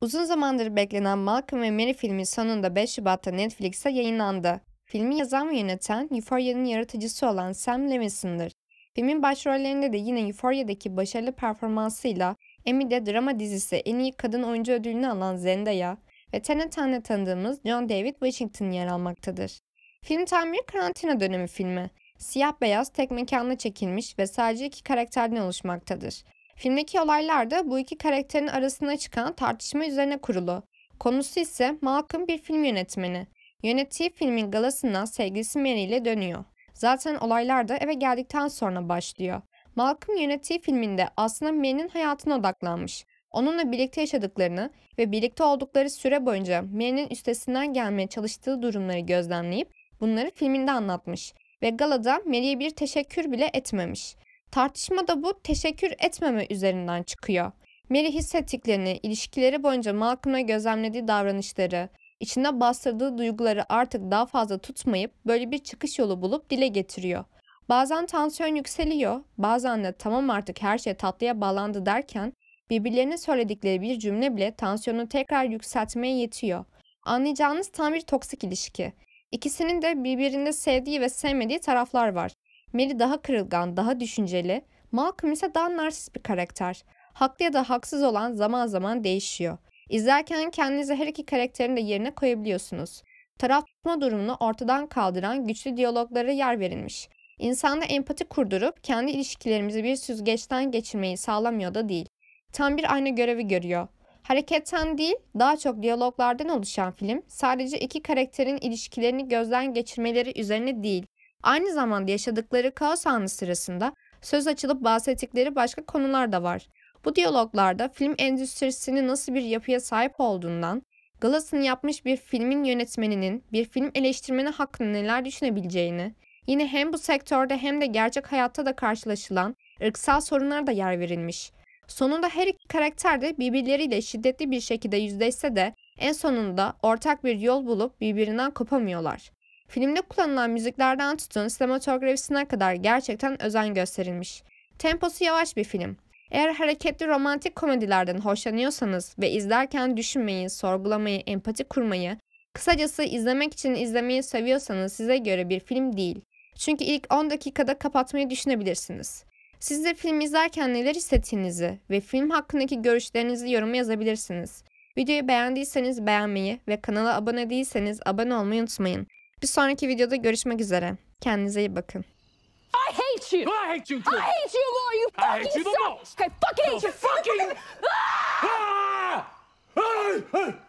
Uzun zamandır beklenen Malcolm ve Mary filmi sonunda 5 Şubat'ta Netflix'te yayınlandı. Filmi yazan ve yöneten Euphoria'nın yaratıcısı olan Sam Levinson'dır. Filmin başrollerinde de yine Euphoria'daki başarılı performansıyla Emmy'de drama dizisi en iyi kadın oyuncu ödülünü alan Zendaya ve Tenet'ten tanıdığımız John David Washington yer almaktadır. Film tam bir karantina dönemi filmi. Siyah beyaz tek mekanda çekilmiş ve sadece iki karakterden oluşmaktadır. Filmdeki olaylar da bu iki karakterin arasına çıkan tartışma üzerine kurulu. Konusu ise Malcolm bir film yönetmeni. Yönettiği filmin galasından sevgilisi Mary ile dönüyor. Zaten olaylar da eve geldikten sonra başlıyor. Malcolm yönettiği filminde aslında Mary'nin hayatına odaklanmış. Onunla birlikte yaşadıklarını ve birlikte oldukları süre boyunca Mary'nin üstesinden gelmeye çalıştığı durumları gözlemleyip bunları filminde anlatmış ve galada Mary'e bir teşekkür bile etmemiş. Tartışma da bu teşekkür etmeme üzerinden çıkıyor. Mary hissettiklerini, ilişkileri boyunca Malcolm'a gözlemlediği davranışları, içinde bastırdığı duyguları artık daha fazla tutmayıp böyle bir çıkış yolu bulup dile getiriyor. Bazen tansiyon yükseliyor, bazen de tamam artık her şey tatlıya bağlandı derken birbirlerine söyledikleri bir cümle bile tansiyonu tekrar yükseltmeye yetiyor. Anlayacağınız tam bir toksik ilişki. İkisinin de birbirinde sevdiği ve sevmediği taraflar var. Mary daha kırılgan, daha düşünceli, Malcolm ise daha narsist bir karakter. Haklı ya da haksız olan zaman zaman değişiyor. İzlerken kendinizi her iki karakterin de yerine koyabiliyorsunuz. Taraf tutma durumunu ortadan kaldıran güçlü diyaloglara yer verilmiş. İnsanda empati kurdurup kendi ilişkilerimizi bir süzgeçten geçirmeyi sağlamıyor da değil. Tam bir aynı görevi görüyor. Hareketten değil, daha çok diyaloglardan oluşan film, sadece iki karakterin ilişkilerini gözden geçirmeleri üzerine değil, Aynı zamanda yaşadıkları kaos anı sırasında söz açılıp bahsettikleri başka konular da var. Bu diyaloglarda film endüstrisinin nasıl bir yapıya sahip olduğundan, Glass'ın yapmış bir filmin yönetmeninin bir film eleştirmeni hakkında neler düşünebileceğini, yine hem bu sektörde hem de gerçek hayatta da karşılaşılan ırksal sorunlara da yer verilmiş. Sonunda her iki karakter de birbirleriyle şiddetli bir şekilde yüzleşse de en sonunda ortak bir yol bulup birbirinden kopamıyorlar. Filmde kullanılan müziklerden tutun sinematografisine kadar gerçekten özen gösterilmiş. Temposu yavaş bir film. Eğer hareketli romantik komedilerden hoşlanıyorsanız ve izlerken düşünmeyi, sorgulamayı, empati kurmayı, kısacası izlemek için izlemeyi seviyorsanız size göre bir film değil. Çünkü ilk 10 dakikada kapatmayı düşünebilirsiniz. Siz de film izlerken neler hissettiğinizi ve film hakkındaki görüşlerinizi yoruma yazabilirsiniz. Videoyu beğendiyseniz beğenmeyi ve kanala abone değilseniz abone olmayı unutmayın. Bir sonraki videoda görüşmek üzere. Kendinize iyi bakın. I hate you. I hate you too. I hate you more. You fucking I hate you the most. I fucking hate you. Fucking. Ah! Ah!